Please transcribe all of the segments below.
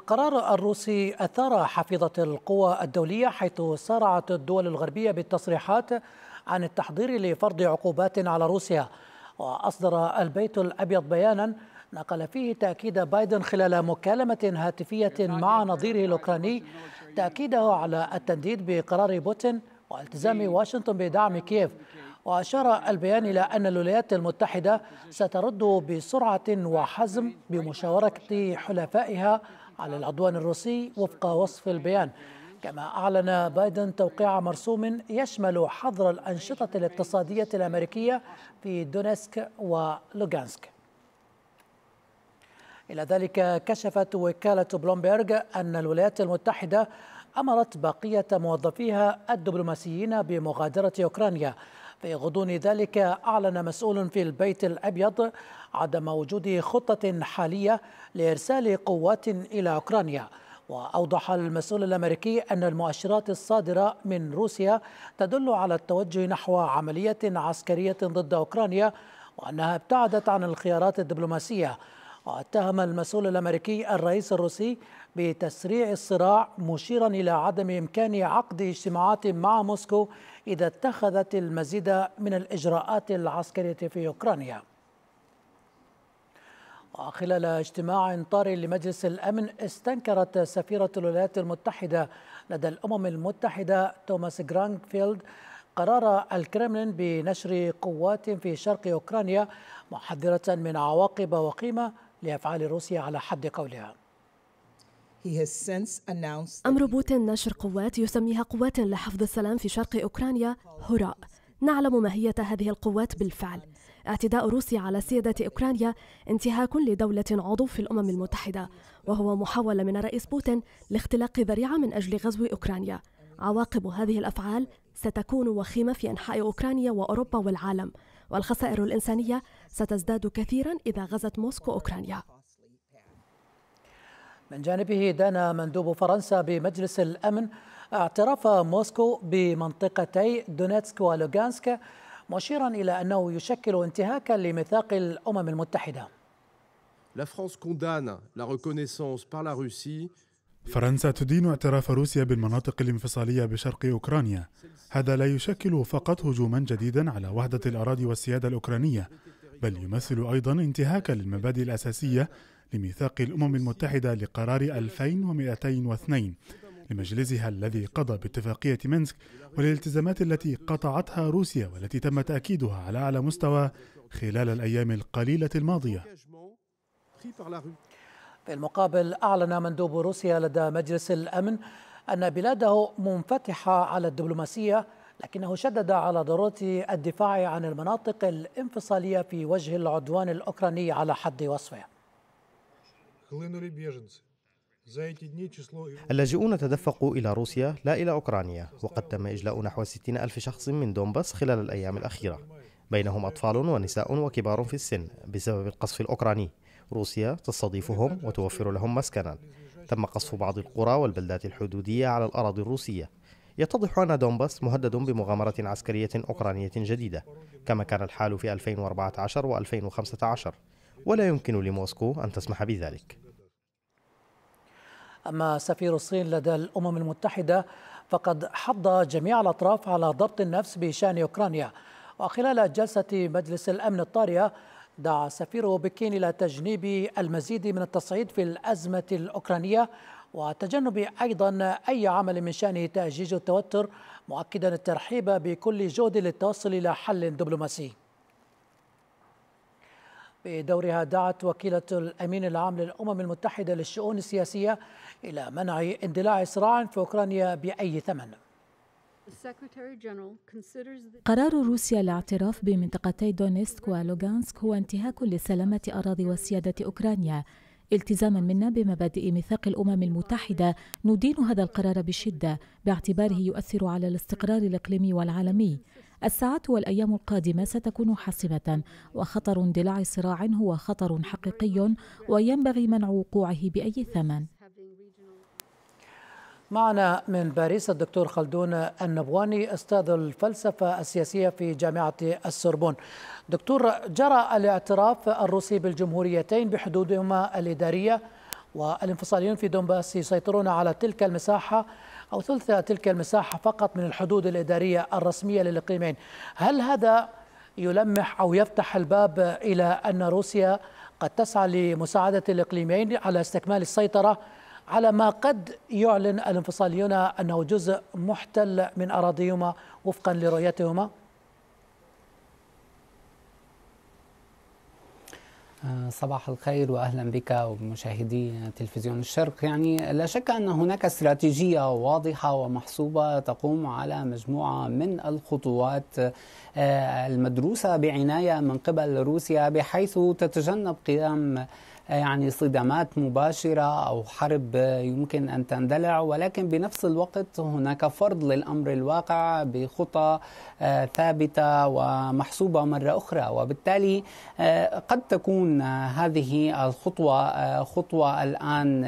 القرار الروسي أثار حفيظة القوى الدولية حيث سارعت الدول الغربية بالتصريحات عن التحضير لفرض عقوبات على روسيا وأصدر البيت الأبيض بيانا نقل فيه تأكيد بايدن خلال مكالمة هاتفية مع نظيره الأوكراني تأكيده على التنديد بقرار بوتين والتزام واشنطن بدعم كييف وأشار البيان إلى أن الولايات المتحدة سترد بسرعة وحزم بمشاركة حلفائها على العدوان الروسي وفق وصف البيان كما أعلن بايدن توقيع مرسوم يشمل حظر الأنشطة الاقتصادية الأمريكية في دونسك ولوغانسك إلى ذلك كشفت وكالة بلومبيرغ أن الولايات المتحدة أمرت بقية موظفيها الدبلوماسيين بمغادرة أوكرانيا في غضون ذلك أعلن مسؤول في البيت الأبيض عدم وجود خطة حالية لإرسال قوات إلى أوكرانيا وأوضح المسؤول الأمريكي أن المؤشرات الصادرة من روسيا تدل على التوجه نحو عملية عسكرية ضد أوكرانيا وأنها ابتعدت عن الخيارات الدبلوماسية واتهم المسؤول الامريكي الرئيس الروسي بتسريع الصراع مشيرا الى عدم امكان عقد اجتماعات مع موسكو اذا اتخذت المزيد من الاجراءات العسكريه في اوكرانيا. وخلال اجتماع طاري لمجلس الامن استنكرت سفيره الولايات المتحده لدى الامم المتحده توماس جرانفيلد قرار الكرملين بنشر قوات في شرق اوكرانيا محذره من عواقب وقيمه لأفعال روسيا على حد قولها أمر بوتين نشر قوات يسميها قوات لحفظ السلام في شرق أوكرانيا هراء نعلم ماهية هذه القوات بالفعل اعتداء روسيا على سيادة أوكرانيا انتهاك لدولة عضو في الأمم المتحدة وهو محاولة من الرئيس بوتين لاختلاق ذريعة من أجل غزو أوكرانيا عواقب هذه الأفعال ستكون وخيمة في أنحاء أوكرانيا وأوروبا والعالم والخسائر الإنسانية ستزداد كثيرا إذا غزت موسكو أوكرانيا من جانبه دان مندوب فرنسا بمجلس الأمن اعتراف موسكو بمنطقتي دونيتسك ولوغانسك مشيرا إلى أنه يشكل انتهاكا لميثاق الأمم المتحدة La France condamne la reconnaissance par la Russie فرنسا تدين اعتراف روسيا بالمناطق الانفصالية بشرق أوكرانيا هذا لا يشكل فقط هجوما جديدا على وحدة الأراضي والسيادة الأوكرانية بل يمثل أيضا انتهاكا للمبادئ الأساسية لميثاق الأمم المتحدة لقرار 2202 لمجلسها الذي قضى باتفاقية منسك والالتزامات التي قطعتها روسيا والتي تم تأكيدها على أعلى مستوى خلال الأيام القليلة الماضية في المقابل أعلن مندوب روسيا لدى مجلس الأمن أن بلاده منفتحة على الدبلوماسية لكنه شدد على ضرورة الدفاع عن المناطق الانفصالية في وجه العدوان الأوكراني على حد وصفه اللاجئون تدفقوا إلى روسيا لا إلى أوكرانيا وقد تم إجلاء نحو 60 ألف شخص من دونباس خلال الأيام الأخيرة بينهم أطفال ونساء وكبار في السن بسبب القصف الأوكراني روسيا تستضيفهم وتوفر لهم مسكنا تم قصف بعض القرى والبلدات الحدودية على الأراضي الروسية يتضح أن دونباس مهدد بمغامرة عسكرية أوكرانية جديدة كما كان الحال في 2014 و 2015 ولا يمكن لموسكو أن تسمح بذلك أما سفير الصين لدى الأمم المتحدة فقد حض جميع الأطراف على ضبط النفس بشأن أوكرانيا وخلال جلسة مجلس الأمن الطارئة دعا سفير بكين إلى تجنيب المزيد من التصعيد في الأزمة الأوكرانية وتجنب أيضا أي عمل من شأنه تأجيج التوتر مؤكدا الترحيب بكل جهد للتوصل إلى حل دبلوماسي بدورها دعت وكيلة الأمين العام للأمم المتحدة للشؤون السياسية إلى منع اندلاع صراع في أوكرانيا بأي ثمن قرار روسيا الاعتراف بمنطقتي دونيسك ولوغانسك هو انتهاك لسلامة أراضي وسيادة أوكرانيا التزاما منا بمبادئ ميثاق الامم المتحده ندين هذا القرار بشده باعتباره يؤثر على الاستقرار الاقليمي والعالمي الساعات والايام القادمه ستكون حاسمه وخطر اندلاع صراع هو خطر حقيقي وينبغي منع وقوعه باي ثمن معنا من باريس الدكتور خلدون النبواني استاذ الفلسفه السياسيه في جامعه السوربون. دكتور جرى الاعتراف الروسي بالجمهوريتين بحدودهما الاداريه والانفصاليون في دونباس يسيطرون على تلك المساحه او ثلث تلك المساحه فقط من الحدود الاداريه الرسميه للاقليمين. هل هذا يلمح او يفتح الباب الى ان روسيا قد تسعى لمساعده الاقليمين على استكمال السيطره على ما قد يعلن الانفصاليون أنه جزء محتل من أراضيهما وفقا لرؤيتهما صباح الخير واهلا بك ومشاهدي تلفزيون الشرق يعني لا شك ان هناك استراتيجيه واضحه ومحسوبه تقوم على مجموعه من الخطوات آه، المدروسه بعنايه من قبل روسيا بحيث تتجنب قيام يعني صدامات مباشرة أو حرب يمكن أن تندلع ولكن بنفس الوقت هناك فرض للأمر الواقع بخطى آه، ثابتة ومحسوبة مرة أخرى وبالتالي آه، قد تكون هذه الخطوة آه، خطوة الآن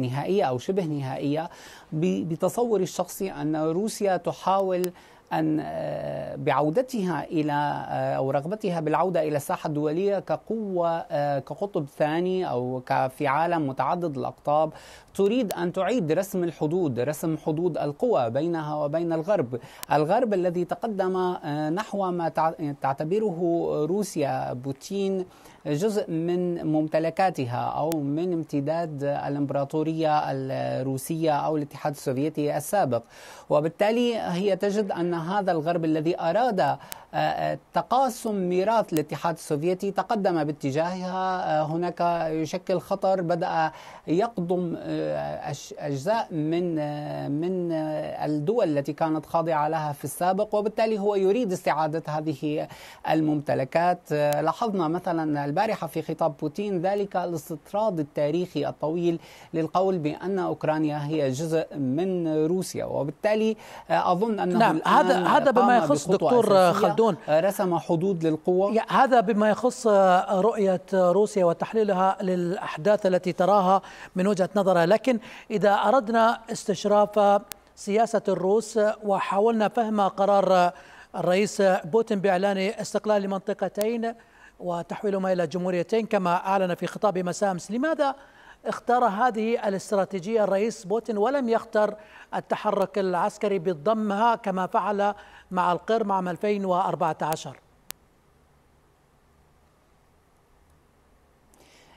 نهائية أو شبه نهائية بتصوري الشخصي أن روسيا تحاول أن آه، بعودتها إلى آه، أو رغبتها بالعودة إلى الساحة الدولية كقوة آه، كقطب ثاني أو في عالم متعدد الأقطاب تريد أن تعيد رسم الحدود رسم حدود القوى بينها وبين الغرب الغرب الذي تقدم نحو ما تعتبره روسيا بوتين جزء من ممتلكاتها أو من امتداد الإمبراطورية الروسية أو الاتحاد السوفيتي السابق وبالتالي هي تجد أنها هذا الغرب الذي اراد تقاسم ميراث الاتحاد السوفيتي تقدم باتجاهها آه، هناك يشكل خطر بدأ يقضم آه، أجزاء من آه، من الدول التي كانت خاضعة لها في السابق وبالتالي هو يريد استعادة هذه الممتلكات لاحظنا مثلا البارحة في خطاب بوتين ذلك الاستطراد التاريخي الطويل للقول بأن أوكرانيا هي جزء من روسيا وبالتالي أظن أنه نعم هذا هذا بما يخص دكتور خلدون دون آه، رسم حدود للقوة هذا بما يخص آه، رؤية روسيا وتحليلها للأحداث التي تراها من وجهة نظرها لكن إذا أردنا استشراف سياسة الروس وحاولنا فهم قرار آه، الرئيس بوتين بإعلان استقلال لمنطقتين وتحويلهما إلى جمهوريتين كما أعلن في خطاب مساء أمس لماذا اختار هذه الاستراتيجية الرئيس بوتين ولم يختر التحرك العسكري بضمها كما فعل مع القرم عام 2014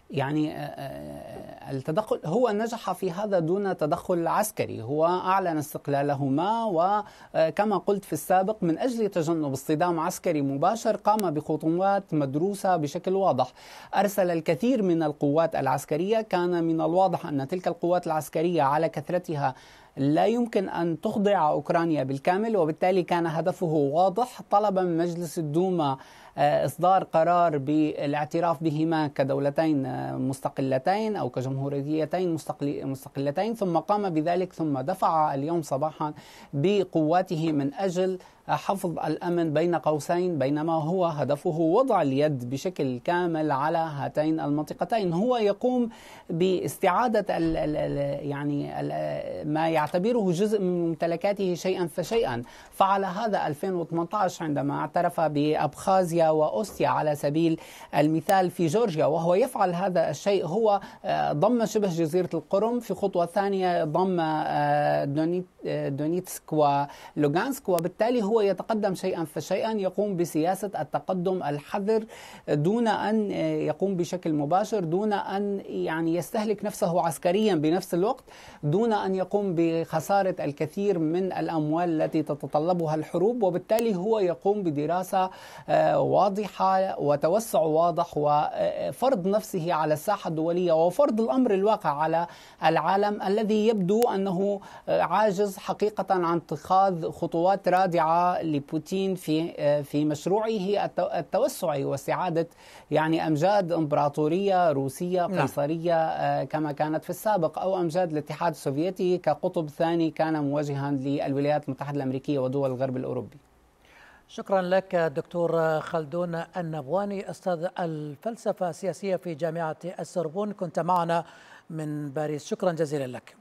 يعني آه، آه، التدخل هو نجح في هذا دون تدخل عسكري هو أعلن استقلالهما وكما آه، قلت في السابق من أجل تجنب اصطدام عسكري مباشر قام بخطوات مدروسة بشكل واضح أرسل الكثير من القوات العسكرية كان من الواضح أن تلك القوات العسكرية على كثرتها لا يمكن أن تخضع أوكرانيا بالكامل وبالتالي كان هدفه واضح طلب من مجلس الدوما إصدار قرار بالاعتراف بهما كدولتين مستقلتين أو كجمهوريتين مستقلتين ثم قام بذلك ثم دفع اليوم صباحا بقواته من أجل حفظ الامن بين قوسين بينما هو هدفه وضع اليد بشكل كامل على هاتين المنطقتين هو يقوم باستعاده الـ الـ يعني الـ ما يعتبره جزء من ممتلكاته شيئا فشيئا فعل هذا 2018 عندما اعترف بابخازيا وأوستيا على سبيل المثال في جورجيا وهو يفعل هذا الشيء هو آه، ضم شبه جزيرة القرم في خطوة ثانية ضم آه، آه، دونيتسك ولوغانسك وبالتالي هو يتقدم شيئا فشيئا يقوم بسياسة التقدم الحذر دون أن يقوم بشكل مباشر دون أن يعني يستهلك نفسه عسكريا بنفس الوقت دون أن يقوم بخسارة الكثير من الأموال التي تتطلبها الحروب وبالتالي هو يقوم بدراسة و واضحة وتوسع واضح وفرض نفسه على الساحة الدولية وفرض الأمر الواقع على العالم الذي يبدو أنه عاجز حقيقة عن اتخاذ خطوات رادعة لبوتين في في مشروعه التوسعي واستعادة يعني أمجاد إمبراطورية روسية نعم. قيصرية آه، كما كانت في السابق أو أمجاد الاتحاد السوفيتي كقطب ثاني كان مواجها للولايات المتحدة الأمريكية ودول الغرب الأوروبي شكرا لك دكتور خلدون النبواني استاذ الفلسفه السياسيه في جامعه السربون كنت معنا من باريس شكرا جزيلا لك